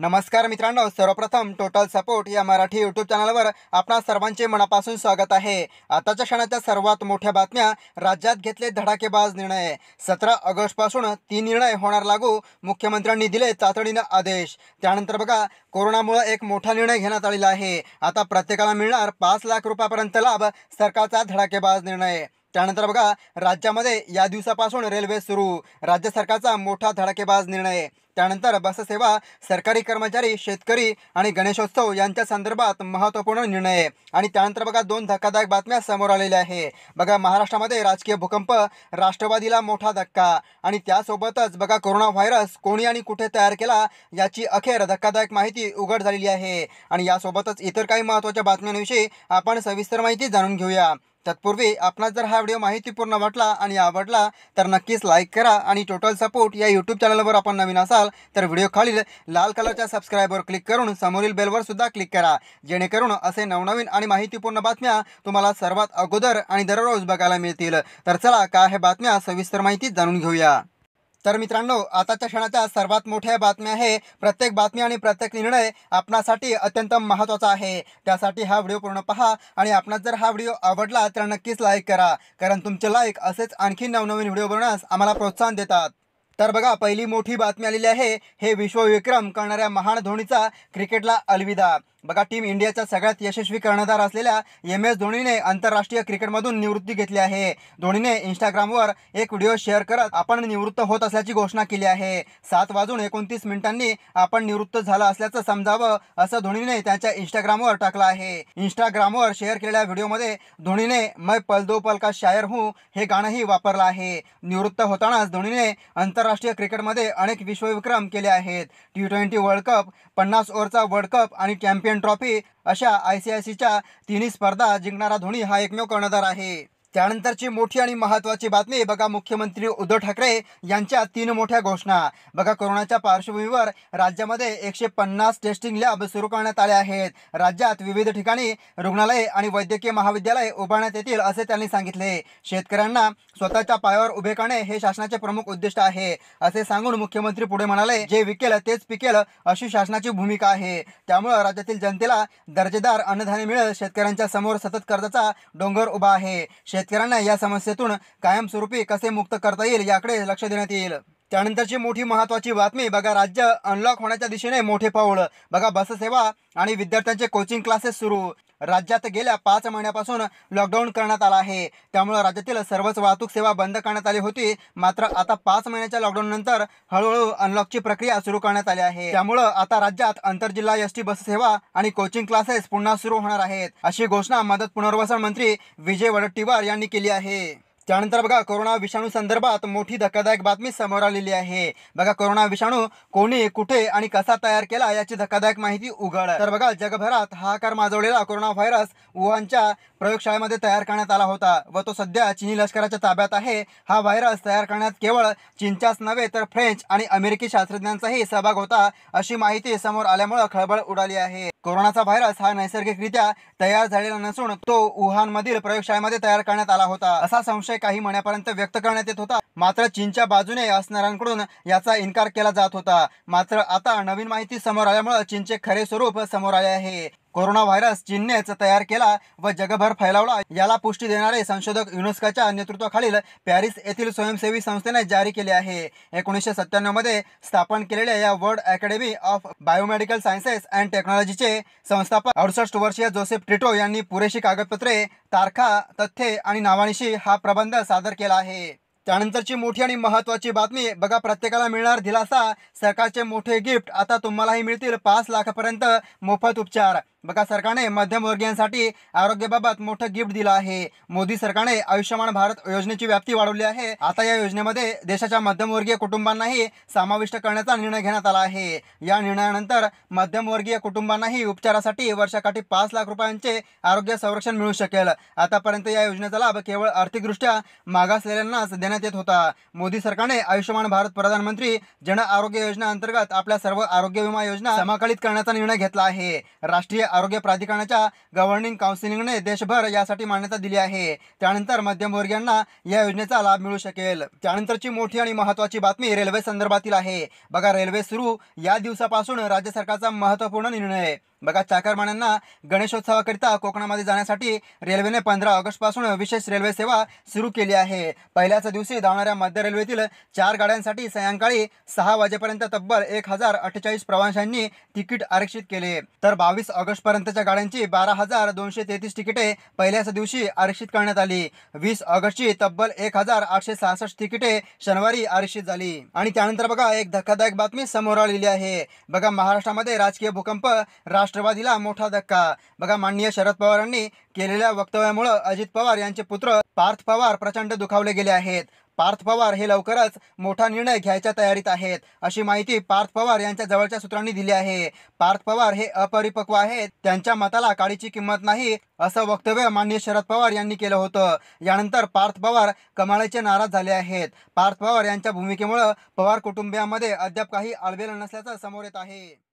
नमस्कार मित्रांनो सर्वप्रथम टोटल सपोर्ट या मराठी यूट्यूब चॅनलवर आपणा सर्वांचे मनापासून स्वागत आहे आताच्या क्षणाच्या सर्वात मोठ्या बातम्या राज्यात घेतले धडाकेबाज निर्णय सतरा ऑगस्टपासून तीन निर्णय होणार लागू मुख्यमंत्र्यांनी दिले तातडीनं आदेश त्यानंतर बघा कोरोनामुळे एक मोठा निर्णय घेण्यात आलेला आहे आता प्रत्येकाला मिळणार पाच लाख रुपयापर्यंत लाभ सरकारचा धडाकेबाज निर्णय त्यानंतर बघा राज्यामध्ये या दिवसापासून रेल्वे सुरू राज्य सरकारचा मोठा धडाकेबाज निर्णय त्यानंतर बससेवा सरकारी कर्मचारी शेतकरी आणि गणेशोत्सव यांच्या संदर्भात महत्त्वपूर्ण निर्णय आणि त्यानंतर बघा दोन धक्कादायक बातम्या समोर आलेल्या आहे बघा महाराष्ट्रामध्ये राजकीय भूकंप राष्ट्रवादीला मोठा धक्का आणि त्यासोबतच बघा कोरोना व्हायरस कोणी आणि कुठे तयार केला याची अखेर धक्कादायक माहिती उघड झालेली आहे आणि यासोबतच इतर काही महत्त्वाच्या बातम्यांविषयी आपण सविस्तर माहिती जाणून घेऊया तत्पूर्वी आपणास जर हा व्हिडिओ माहितीपूर्ण वाटला आणि आवडला तर नक्कीच लाईक करा आणि टोटल सपोर्ट या यूट्यूब चॅनलवर आपण नवीन असाल तर व्हिडिओ खालील लाल कलरच्या सबस्क्राईबवर क्लिक करून समोरील बेलवर सुद्धा क्लिक करा जेणेकरून असे नवनवीन आणि माहितीपूर्ण बातम्या तुम्हाला सर्वात अगोदर आणि दररोज बघायला मिळतील तर चला काय हे बातम्या सविस्तर माहिती जाणून घेऊया तर मित्रांनो आताच्या क्षणाच्या सर्वात मोठ्या बातम्या आहे प्रत्येक बातमी आणि प्रत्येक निर्णय आपणासाठी अत्यंत महत्त्वाचा आहे त्यासाठी हा व्हिडिओ पूर्ण पहा आणि आपणास जर हा व्हिडिओ आवडला तर नक्कीच लाईक करा कारण तुमचे लाईक असेच आणखी नवनवीन व्हिडिओ बनवण्यास आम्हाला प्रोत्साहन देतात तर बघा पहिली मोठी बातमी आलेली आहे हे विश्वविक्रम करणाऱ्या महान धोनीचा क्रिकेटला अलविदा बघा टीम इंडियाचा सगळ्यात यशस्वी कर्णधार असलेल्या एम एस धोनीने आंतरराष्ट्रीय क्रिकेटमधून निवृत्ती घेतली आहे धोनीने इंस्टाग्रामवर एक व्हिडिओ शेअर करत आपण निवृत्त होत असल्याची घोषणा केली आहे सात वाजून एकोणतीस मिनिटांनी आपण निवृत्त झालं असल्याचं समजावं असं धोनीने त्याच्या इंस्टाग्रामवर टाकलं आहे इंस्टाग्रामवर शेअर केलेल्या व्हिडिओमध्ये धोनीने मै पल दो पल का शायर हू हे गाणंही वापरलं आहे निवृत्त होतानाच धोनीने आंतर आंतरराष्ट्रीय क्रिकेटमध्ये अनेक विश्वविक्रम केले आहेत टी ट्वेंटी वर्ल्ड कप पन्नास ओव्हरचा वर्ल्ड कप आणि चॅम्पियन ट्रॉफी अशा आय सी आय सीच्या तिन्ही स्पर्धा जिंकणारा धोनी हा एकमेव कर्णधार आहे त्यानंतरची मोठी आणि महत्वाची बातमी बघा मुख्यमंत्री उद्धव ठाकरे यांच्या तीन मोठ्या घोषणा बघा कोरोनाच्या पार्श्वभूमीवर राज्यामध्ये एकशे पन्नास टेस्टिंग लॅब सुरू करण्यात आले आहेत राज्यात विविध ठिकाणी रुग्णालय आणि वैद्यकीय महाविद्यालय उभारण्यात येतील असे त्यांनी सांगितले शेतकऱ्यांना स्वतःच्या पायावर उभे करणे हे शासनाचे प्रमुख उद्दिष्ट आहे असे सांगून मुख्यमंत्री पुढे म्हणाले जे विकेल तेच पिकेल अशी शासनाची भूमिका आहे त्यामुळे राज्यातील जनतेला दर्जेदार अन्नधान्य मिळत शेतकऱ्यांच्या समोर सतत कर्जाचा डोंगर उभा आहे शेतकऱ्यांना या समस्येतून कायमस्वरूपी कसे मुक्त करता येईल याकडे लक्ष देण्यात येईल त्यानंतरची मोठी महत्वाची बातमी बघा राज्य अनलॉक होण्याच्या दिशेने मोठे पाऊल बघा बससेवा आणि विद्यार्थ्यांचे कोचिंग क्लासेस सुरू राज्यात गेल्या पाच महिन्यापासून लॉकडाऊन करण्यात आला आहे त्यामुळे राज्यातील सर्वच वाहतूक सेवा बंद करण्यात आली होती मात्र आता पाच महिन्याच्या लॉकडाऊन नंतर हळूहळू अनलॉकची प्रक्रिया सुरू करण्यात आली आहे त्यामुळं आता राज्यात आंतरजिल्हा एस टी बस सेवा आणि कोचिंग क्लासेस पुन्हा सुरू होणार आहेत अशी घोषणा मदत पुनर्वसन मंत्री विजय वडट्टीवार यांनी केली आहे त्यानंतर बघा कोरोना विषाणू संदर्भात मोठी धक्कादायक बातमी समोर आलेली आहे बघा कोरोना विषाणू कोणी कुठे आणि कसा तयार केला याची धक्कादायक माहिती उघड तर बघा जगभरात हाकार माजवलेला कोरोना व्हायरस वुहानच्या प्रयोगशाळेमध्ये तयार करण्यात आला होता व तो सध्या चीनी लष्कराच्या ताब्यात आहे हा व्हायरस तयार करण्यात केवळ चीनच्याच नव्हे तर फ्रेंच आणि अमेरिकी शास्त्रज्ञांचाही सहभाग होता अशी माहिती समोर आल्यामुळे खळबळ उडाली आहे कोरोनाचा व्हायरस हा नैसर्गिकरित्या तयार झालेला नसून तो वुहानमधील प्रयोगशाळेमध्ये तयार करण्यात आला होता असा संशय काही महिन्यापर्यंत व्यक्त करण्यात येत होता मात्र चीनच्या बाजूने असणाऱ्यांकडून याचा इन्कार केला जात होता मात्र आता नवीन माहिती समोर आल्यामुळे चीनचे खरे स्वरूप समोर आले आहे कोरोना व्हायरस चीननेच तयार केला व जगभर फैलावला याला पुष्टी देणारे संशोधक युनेस्काच्या नेतृत्वाखालील पॅरिस येथील स्वयंसेवी संस्थेने जारी केले आहे एकोणीसशे सत्त्याण्णवमध्ये स्थापन केलेल्या या world academy of biomedical sciences and टेक्नॉलॉजीचे संस्थापक अडुसष्ट वर्षीय जोसेफ ट्रिटो यांनी पुरेशी कागदपत्रे तारखा तथ्ये आणि नावानिशी हा प्रबंध सादर केला आहे त्यानंतरची मोठी आणि महत्वाची बातमी बघा प्रत्येकाला मिळणार दिलासा सरकारचे मोठे गिफ्ट आता तुम्हालाही मिळतील पाच लाखापर्यंत मोफत उपचार बघा सरकारने मध्यमवर्गीयांसाठी आरोग्याबाबत मोठं गिफ्ट दिलं आहे मोदी सरकारने आयुष्यमान भारत योजनेची व्याप्ती वाढवली आहे आता या योजनेमध्ये देशाच्या मध्यमवर्गीय कुटुंबांनाही समाविष्ट करण्याचा निर्णय घेण्यात आला आहे या निर्णयानंतर मध्यमवर्गीय कुटुंबांनाही उपचारासाठी वर्षाकाठी पाच लाख रुपयांचे आरोग्य संरक्षण मिळू शकेल आतापर्यंत या योजनेचा लाभ केवळ आर्थिकदृष्ट्या मागासलेल्यांनाच देण्यात येत होता मोदी सरकारने आयुष्यमान भारत प्रधानमंत्री जन आरोग्य योजना अंतर्गत आपल्या सर्व आरोग्य विमा योजना समाकलित करण्याचा निर्णय घेतला आहे राष्ट्रीय आरोग्य प्राधिकरणाच्या गव्हर्निंग काउन्सिलिंगने देशभर यासाठी मान्यता दिली आहे त्यानंतर मध्यमवर्गीयांना या योजनेचा लाभ मिळू शकेल त्यानंतरची मोठी आणि महत्वाची बातमी रेल्वे संदर्भातील आहे बघा रेल्वे सुरू या दिवसापासून राज्य सरकारचा महत्वपूर्ण निर्णय बघा चाकरमान्यांना गणेशोत्सवाकरिता कोकणामध्ये जाण्यासाठी रेल्वेने पंधरा ऑगस्टपासून विशेष रेल्वे सेवा सुरू केली आहे पहिल्याच दिवशी धावणाऱ्या मध्य रेल्वेतील चार गाड्यांसाठी सायंकाळी सहा वाजेपर्यंत तब्बल एक हजार अठ्ठेचाळीस प्रवाशांनी तिकीट आरक्षित केले तर बावीस ऑगस्टपर्यंतच्या गाड्यांची बारा हजार दोनशे तेहतीस तिकिटे पहिल्याच दिवशी आरक्षित करण्यात आली वीस ऑगस्टची तब्बल एक हजार आठशे सहासष्ट तिकिटे शनिवारी आरक्षित झाली आणि त्यानंतर बघा एक धक्कादायक बातमी समोर आलेली आहे बघा महाराष्ट्रामध्ये राजकीय भूकंप राष्ट्र राष्ट्रवादीला मोठा धक्का बघा माननीय शरद पवारांनी केलेल्या वक्तव्यामुळे अजित पवार यांचे पुत्र पार्थ पवार प्रचंड दुखावले गेले आहेत पार्थ पवार हे लवकरच मोठा निर्णय घ्यायच्या तयारीत आहेत अशी माहिती पार्थ पवार यांच्या जवळच्या सूत्रांनी दिली आहे पार्थ पवार हे अपरिपक्व आहेत त्यांच्या मताला काळीची किंमत नाही असं वक्तव्य माननीय शरद पवार यांनी केलं होतं यानंतर पार्थ पवार कमाळेचे नाराज झाले आहेत पार्थ पवार यांच्या भूमिकेमुळे पवार कुटुंबियांमध्ये अद्याप काही आलबेल नसल्याचं समोर येत आहे